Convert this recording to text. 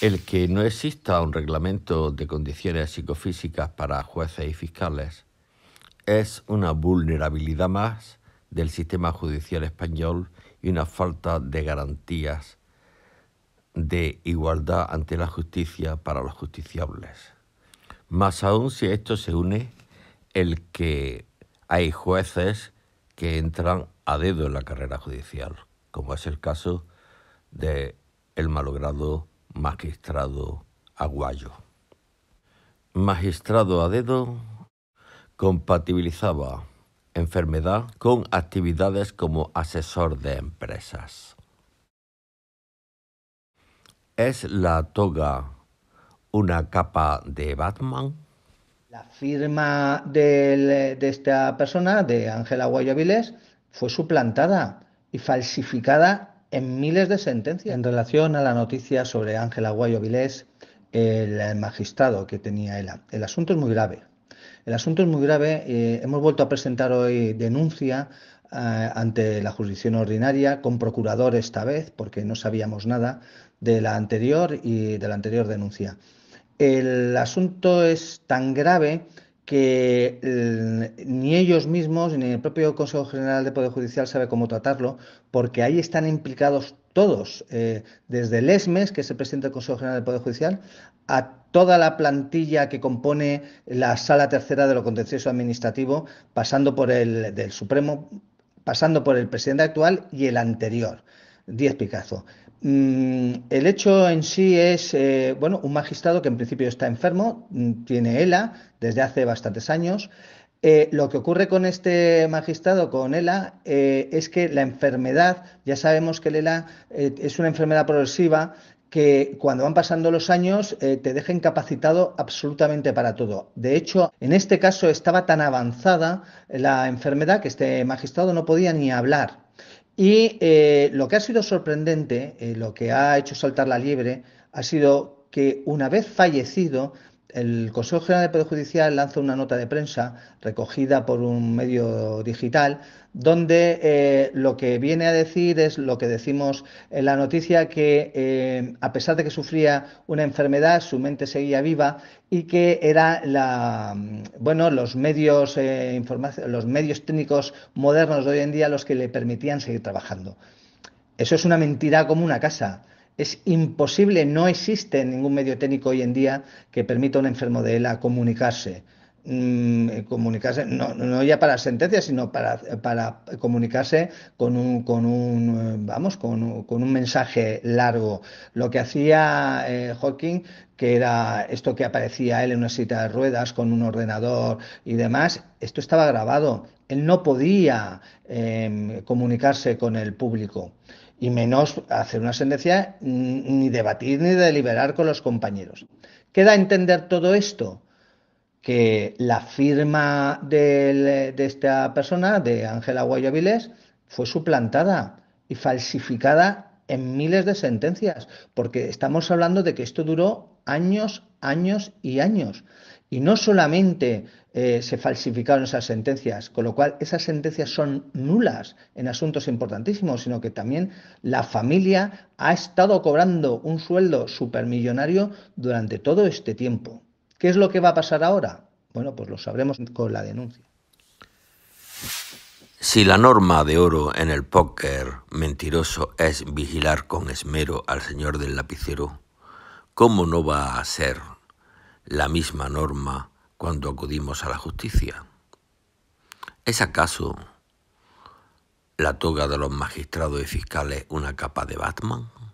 El que no exista un reglamento de condiciones psicofísicas para jueces y fiscales es una vulnerabilidad más del sistema judicial español y una falta de garantías de igualdad ante la justicia para los justiciables. Más aún si a esto se une el que hay jueces que entran a dedo en la carrera judicial, como es el caso de el malogrado magistrado aguayo. Magistrado a dedo compatibilizaba enfermedad con actividades como asesor de empresas. ¿Es la toga una capa de Batman? La firma de esta persona, de Ángela Aguayo fue suplantada y falsificada en miles de sentencias. En relación a la noticia sobre Ángela Guayo Vilés, el magistrado que tenía el, el asunto es muy grave. El asunto es muy grave. Eh, hemos vuelto a presentar hoy denuncia eh, ante la jurisdicción ordinaria con procurador esta vez, porque no sabíamos nada de la anterior y de la anterior denuncia. El asunto es tan grave que mm, ni ellos mismos ni el propio Consejo General de Poder Judicial sabe cómo tratarlo, porque ahí están implicados todos, eh, desde el ESMES, que es el presidente del Consejo General de Poder Judicial, a toda la plantilla que compone la sala tercera de lo contencioso administrativo, pasando por el del Supremo, pasando por el presidente actual y el anterior. Díaz Picazo. Mm, el hecho en sí es, eh, bueno, un magistrado que en principio está enfermo, mm, tiene ELA desde hace bastantes años. Eh, lo que ocurre con este magistrado, con ELA, eh, es que la enfermedad, ya sabemos que el ELA es una enfermedad progresiva que cuando van pasando los años te deja incapacitado absolutamente para todo. De hecho, en este caso estaba tan avanzada la enfermedad que este magistrado no podía ni hablar. Y eh, lo que ha sido sorprendente, eh, lo que ha hecho saltar la liebre, ha sido que una vez fallecido el Consejo General de Poder Judicial lanza una nota de prensa recogida por un medio digital donde eh, lo que viene a decir es lo que decimos en la noticia, que eh, a pesar de que sufría una enfermedad, su mente seguía viva y que era la, bueno, los, medios, eh, los medios técnicos modernos de hoy en día los que le permitían seguir trabajando. Eso es una mentira como una casa es imposible, no existe ningún medio técnico hoy en día que permita a un enfermo de ELA comunicarse. Mm, eh, comunicarse, no, ya para sentencias, sino para, para comunicarse con un, con un eh, vamos, con con un mensaje largo. Lo que hacía eh, Hawking, que era esto que aparecía él en una cita de ruedas con un ordenador y demás, esto estaba grabado él no podía em, comunicarse con el público y menos hacer una sentencia mm, ni debatir ni deliberar con los compañeros. ¿Queda entender todo esto? Que la firma de esta persona, de Ángela Guayo fue suplantada y falsificada en miles de sentencias, porque estamos hablando de que esto duró años, años y años. Y no solamente eh, se falsificaron esas sentencias, con lo cual esas sentencias son nulas en asuntos importantísimos, sino que también la familia ha estado cobrando un sueldo supermillonario durante todo este tiempo. ¿Qué es lo que va a pasar ahora? Bueno, pues lo sabremos con la denuncia. Si la norma de oro en el póker mentiroso es vigilar con esmero al señor del lapicero, ¿cómo no va a ser la misma norma cuando acudimos a la justicia? ¿Es acaso la toga de los magistrados y fiscales una capa de Batman?